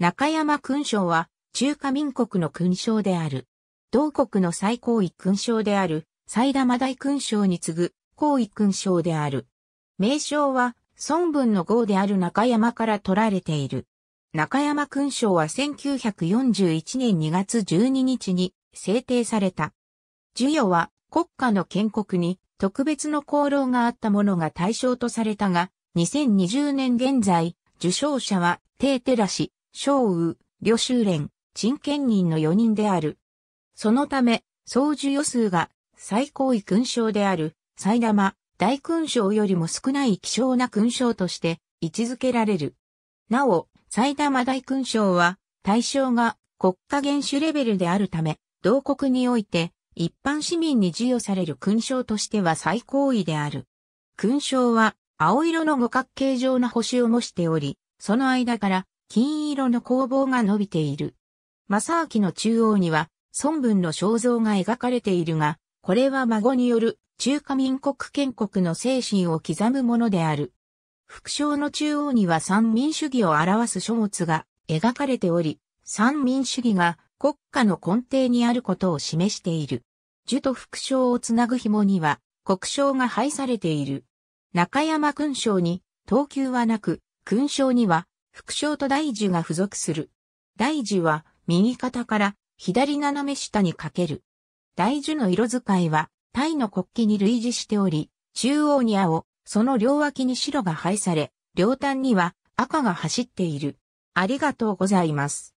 中山勲章は中華民国の勲章である。同国の最高位勲章である、埼玉大勲章に次ぐ高位勲章である。名称は孫文の号である中山から取られている。中山勲章は1941年2月12日に制定された。授与は国家の建国に特別の功労があったものが対象とされたが、2020年現在、受賞者は、テーテラ氏、小雨、旅修連、陳建人の4人である。そのため、総授与数が最高位勲章である、埼玉、大勲章よりも少ない希少な勲章として位置づけられる。なお、埼玉大勲章は、対象が国家元首レベルであるため、同国において、一般市民に授与される勲章としては最高位である。勲章は、青色の五角形状の星を模しており、その間から金色の工房が伸びている。正明の中央には、孫文の肖像が描かれているが、これは孫による中華民国建国の精神を刻むものである。副章の中央には三民主義を表す書物が描かれており、三民主義が国家の根底にあることを示している。樹と副章をつなぐ紐には国章が配されている。中山勲章に等級はなく、勲章には副将と大樹が付属する。大樹は右肩から左斜め下にかける。大樹の色使いはタイの国旗に類似しており、中央に青、その両脇に白が配され、両端には赤が走っている。ありがとうございます。